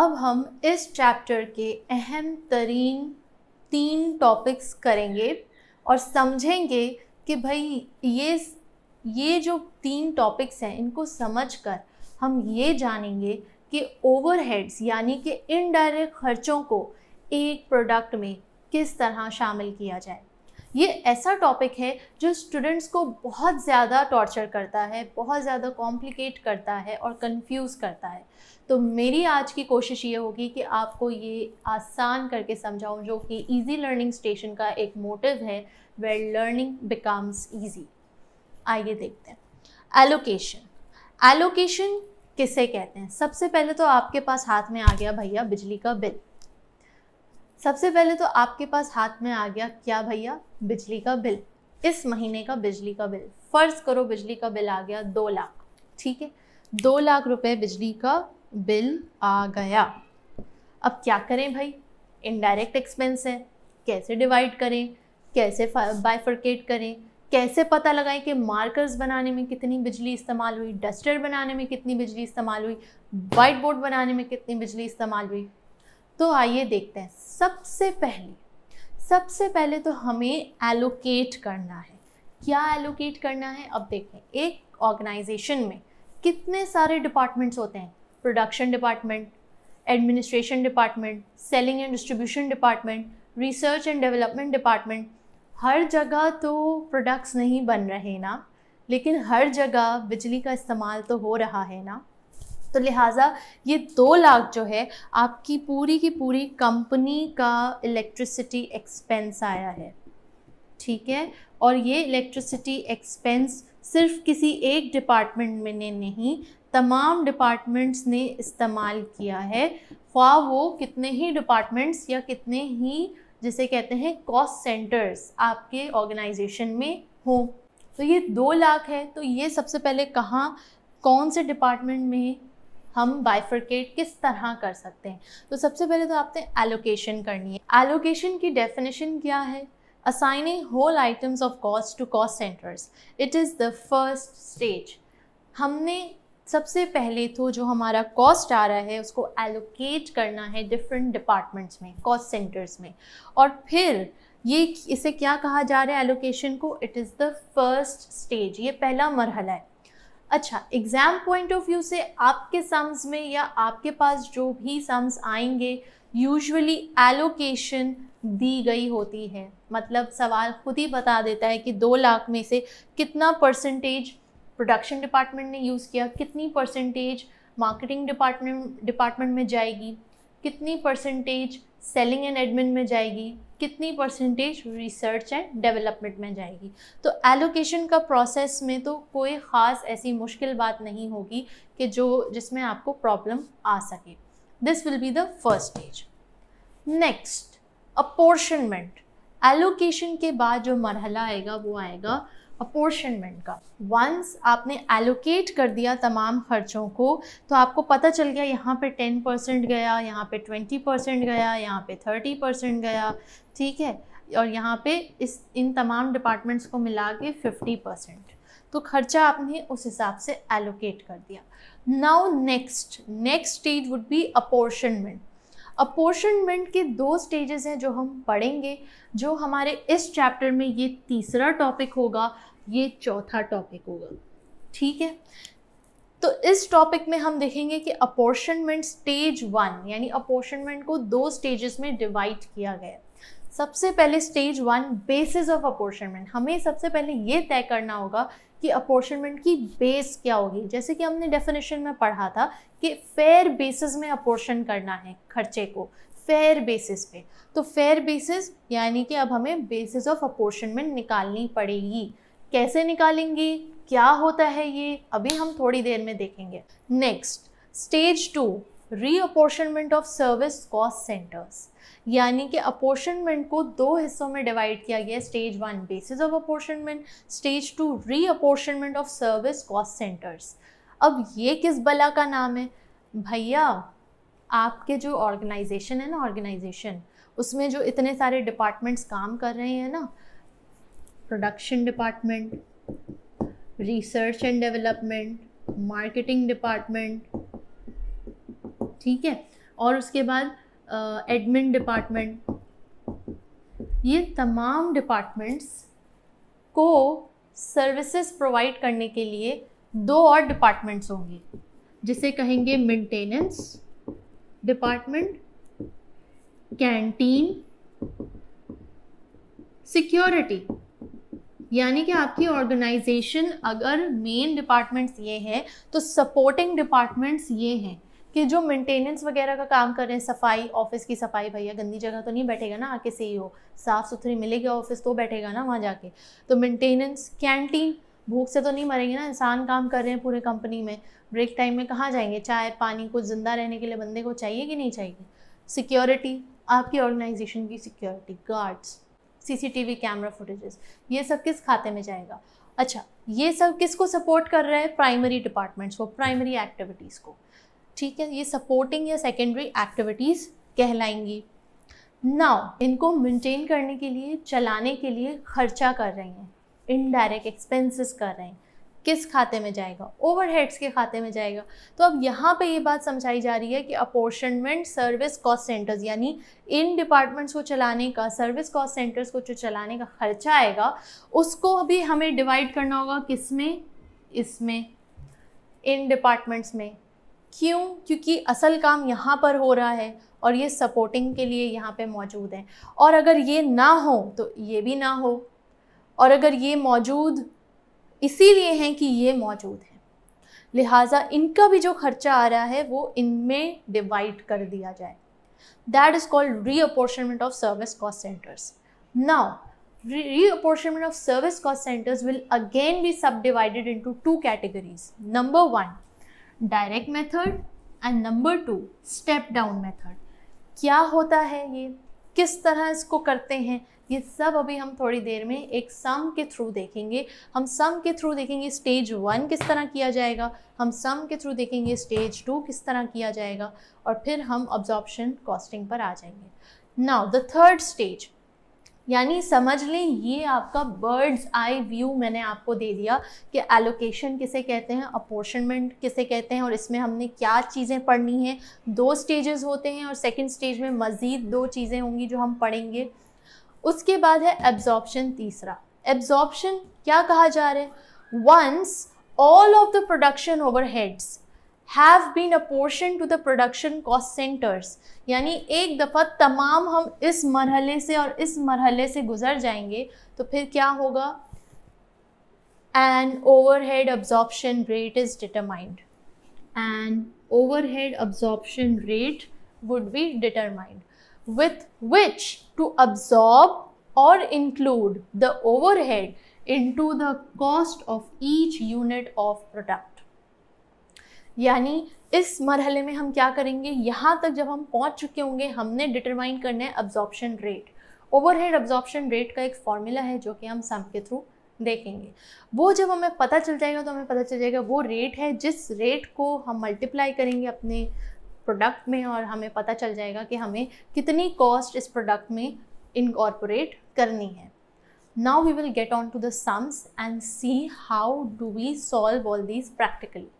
अब हम इस चैप्टर के अहम तरीन तीन टॉपिक्स करेंगे और समझेंगे कि भाई ये ये जो तीन टॉपिक्स हैं इनको समझकर हम ये जानेंगे कि ओवरहेड्स यानी कि इनडायरेक्ट खर्चों को एक प्रोडक्ट में किस तरह शामिल किया जाए ये ऐसा टॉपिक है जो स्टूडेंट्स को बहुत ज़्यादा टॉर्चर करता है बहुत ज़्यादा कॉम्प्लिकेट करता है और कंफ्यूज करता है तो मेरी आज की कोशिश ये होगी कि आपको ये आसान करके समझाऊं जो कि इजी लर्निंग स्टेशन का एक मोटिव है वेयर लर्निंग बिकम्स ईजी आइए देखते हैं एलोकेशन एलोकेशन किसे कहते हैं सबसे पहले तो आपके पास हाथ में आ गया भैया बिजली का बिल सबसे पहले तो आपके पास हाथ में आ गया क्या भैया बिजली का बिल इस महीने का बिजली का बिल फ़र्ज़ करो बिजली का बिल आ गया दो लाख ठीक है दो लाख रुपए बिजली का बिल आ गया अब क्या करें भाई इनडायरेक्ट एक्सपेंस है कैसे डिवाइड करें कैसे बाइफर्केट करें कैसे पता लगाएं कि मार्कर्स बनाने में कितनी बिजली इस्तेमाल हुई डस्टर बनाने में कितनी बिजली इस्तेमाल हुई वाइट बोर्ड बनाने में कितनी बिजली इस्तेमाल हुई तो आइए देखते हैं सबसे पहले सबसे पहले तो हमें एलोकेट करना है क्या एलोकेट करना है अब देखें एक ऑर्गेनाइजेशन में कितने सारे डिपार्टमेंट्स होते हैं production department administration department selling and distribution department research and development department हर जगह तो प्रोडक्ट्स नहीं बन रहे ना लेकिन हर जगह बिजली का इस्तेमाल तो हो रहा है ना तो लिहाजा ये दो लाख जो है आपकी पूरी की पूरी कंपनी का इलेक्ट्रिसिटी एक्सपेंस आया है ठीक है और ये इलेक्ट्रिसिटी एक्सपेंस सिर्फ किसी एक डिपार्टमेंट में ने नहीं तमाम डिपार्टमेंट्स ने इस्तेमाल किया है ख्वा वो कितने ही डिपार्टमेंट्स या कितने ही जिसे कहते हैं कॉस्ट सेंटर्स आपके ऑर्गेनाइजेशन में हों तो ये दो लाख है तो ये सबसे पहले कहाँ कौन से डिपार्टमेंट में हम बाइफर्केट किस तरह कर सकते हैं तो सबसे पहले तो आपने एलोकेशन करनी है एलोकेशन की डेफिनेशन क्या है assigning whole items of cost to cost centres it is the first stage हमने सबसे पहले तो जो हमारा कॉस्ट आ रहा है उसको एलोकेट करना है डिफरेंट डिपार्टमेंट्स में कॉस्ट सेंटर्स में और फिर ये इसे क्या कहा जा रहा है एलोकेशन को it is the first stage ये पहला मरहला है अच्छा एग्ज़ाम पॉइंट ऑफ व्यू से आपके सम्स में या आपके पास जो भी सम्स आएंगे यूजुअली एलोकेशन दी गई होती है मतलब सवाल खुद ही बता देता है कि दो लाख में से कितना परसेंटेज प्रोडक्शन डिपार्टमेंट ने यूज़ किया कितनी परसेंटेज मार्केटिंग डिपार्टमेंट डिपार्टमेंट में जाएगी कितनी परसेंटेज सेलिंग एंड एडमिन में जाएगी कितनी परसेंटेज रिसर्च एंड डेवलपमेंट में जाएगी तो एलोकेशन का प्रोसेस में तो कोई ख़ास ऐसी मुश्किल बात नहीं होगी कि जो जिसमें आपको प्रॉब्लम आ सके this will be the first stage next apportionment allocation के बाद जो मरहला आएगा वो आएगा अपोर्शनमेंट का वंस आपने एलोकेट कर दिया तमाम खर्चों को तो आपको पता चल गया यहाँ पे टेन परसेंट गया यहाँ पे ट्वेंटी परसेंट गया यहाँ पे थर्टी परसेंट गया ठीक है और यहाँ पे इस इन तमाम डिपार्टमेंट्स को मिला के फिफ्टी परसेंट तो खर्चा आपने उस हिसाब से एलोकेट कर दिया now next next stage would be apportionment apportionment के दो स्टेजेस हैं जो हम पढ़ेंगे जो हमारे इस चैप्टर में ये तीसरा टॉपिक होगा ये चौथा टॉपिक होगा ठीक है तो इस टॉपिक में हम देखेंगे कि अपोर्शनमेंट स्टेज वन यानी अपोर्शनमेंट को दो स्टेजेस में डिवाइड किया गया सबसे पहले stage one basis of apportionment हमें सबसे पहले ये तय करना होगा कि अपोर्शनमेंट की बेस क्या होगी जैसे कि हमने डेफिनेशन में पढ़ा था कि फेयर बेसिस में अपोर्शन करना है खर्चे को फेयर बेसिस पे तो फेयर बेसिस यानी कि अब हमें बेसिस ऑफ अपोर्शनमेंट निकालनी पड़ेगी कैसे निकालेंगी क्या होता है ये अभी हम थोड़ी देर में देखेंगे next stage two re apportionment of service cost centres यानी कि अपोर्शनमेंट को दो हिस्सों में डिवाइड किया गया stage one basis of apportionment stage two re apportionment of service cost centres अब ये किस बला का नाम है भैया आपके जो ऑर्गेनाइजेशन है ना ऑर्गेनाइजेशन उसमें जो इतने सारे डिपार्टमेंट्स काम कर रहे हैं ना production department research and development marketing department ठीक है और उसके बाद एडमिन डिपार्टमेंट ये तमाम डिपार्टमेंट्स को सर्विसेज प्रोवाइड करने के लिए दो और डिपार्टमेंट्स होंगे जिसे कहेंगे मेंटेनेंस डिपार्टमेंट कैंटीन सिक्योरिटी यानी कि आपकी ऑर्गेनाइजेशन अगर मेन डिपार्टमेंट्स ये है तो सपोर्टिंग डिपार्टमेंट्स ये हैं तो कि जो मेंटेनेंस वगैरह का काम कर रहे हैं सफाई ऑफिस की सफाई भैया गंदी जगह तो नहीं बैठेगा ना आके सही हो e साफ़ सुथरी मिलेगी ऑफिस तो बैठेगा ना वहाँ जाके तो मेंटेनेंस कैंटीन भूख से तो नहीं मरेंगे ना इंसान काम कर रहे हैं पूरे कंपनी में ब्रेक टाइम में कहाँ जाएंगे चाय पानी कुछ ज़िंदा रहने के लिए बंदे को चाहिए कि नहीं चाहिए सिक्योरिटी आपकी ऑर्गेनाइजेशन की security guards CCTV camera footages ये सब किस खाते में जाएगा अच्छा ये सब किसको सपोर्ट कर रहा है प्राइमरी डिपार्टमेंट्स को प्राइमरी एक्टिविटीज़ को ठीक है ये सपोर्टिंग या सेकेंडरी एक्टिविटीज़ कहलाएंगी नाउ इनको मेंटेन करने के लिए चलाने के लिए खर्चा कर रहे हैं इनडायरेक्ट एक्सपेंसेस कर रहे हैं किस खाते में जाएगा ओवरहेड्स के खाते में जाएगा तो अब यहाँ पे ये बात समझाई जा रही है कि अपोर्शनमेंट सर्विस कॉस्ट सेंटर्स यानी इन डिपार्टमेंट्स को चलाने का सर्विस कॉस्ट सेंटर्स को जो चलाने का खर्चा आएगा उसको भी हमें डिवाइड करना होगा किस में इसमें इन डिपार्टमेंट्स में क्यों क्योंकि असल काम यहाँ पर हो रहा है और ये सपोर्टिंग के लिए यहाँ पे मौजूद है और अगर ये ना हो तो ये भी ना हो और अगर ये मौजूद इसीलिए हैं कि ये मौजूद हैं लिहाजा इनका भी जो खर्चा आ रहा है वो इनमें डिवाइड कर दिया जाए that is called re apportionment of service cost centres now re apportionment of service cost centres will again be subdivided into two categories number one direct method and number two step down method क्या होता है ये किस तरह इसको करते हैं ये सब अभी हम थोड़ी देर में एक सम के थ्रू देखेंगे हम सम के थ्रू देखेंगे स्टेज वन किस तरह किया जाएगा हम सम के थ्रू देखेंगे स्टेज टू किस तरह किया जाएगा और फिर हम ऑब्जॉर्प्शन कॉस्टिंग पर आ जाएंगे नाउ द थर्ड स्टेज यानी समझ लें ये आपका बर्ड्स आई व्यू मैंने आपको दे दिया कि एलोकेशन किसे कहते हैं अपोर्शनमेंट किसे कहते हैं और इसमें हमने क्या चीज़ें पढ़नी हैं दो स्टेजेस होते हैं और सेकंड स्टेज में मज़ीद दो चीज़ें होंगी जो हम पढ़ेंगे उसके बाद है एब्जॉर्बशन तीसरा एब्जॉर्बशन क्या कहा जा रहा है once all of the production overheads have been apportioned to the production cost centres यानी एक दफ़ा तमाम हम इस मरहले से और इस मरहले से गुजर जाएंगे तो फिर क्या होगा and overhead absorption rate is determined and overhead absorption rate would be determined with which to absorb or include the overhead into the cost of each unit of product. यानी इस मरहले में हम क्या करेंगे यहाँ तक जब हम पहुँच चुके होंगे हमने डिटरमाइन करना है absorption rate overhead absorption rate का एक फॉर्मूला है जो कि हम सम के थ्रू देखेंगे वो जब हमें पता चल जाएगा तो हमें पता चल जाएगा वो रेट है जिस रेट को हम मल्टीप्लाई करेंगे अपने प्रोडक्ट में और हमें पता चल जाएगा कि हमें कितनी कॉस्ट इस प्रोडक्ट में इनकॉर्पोरेट करनी है now we will get on to the sums and see how do we solve all these practically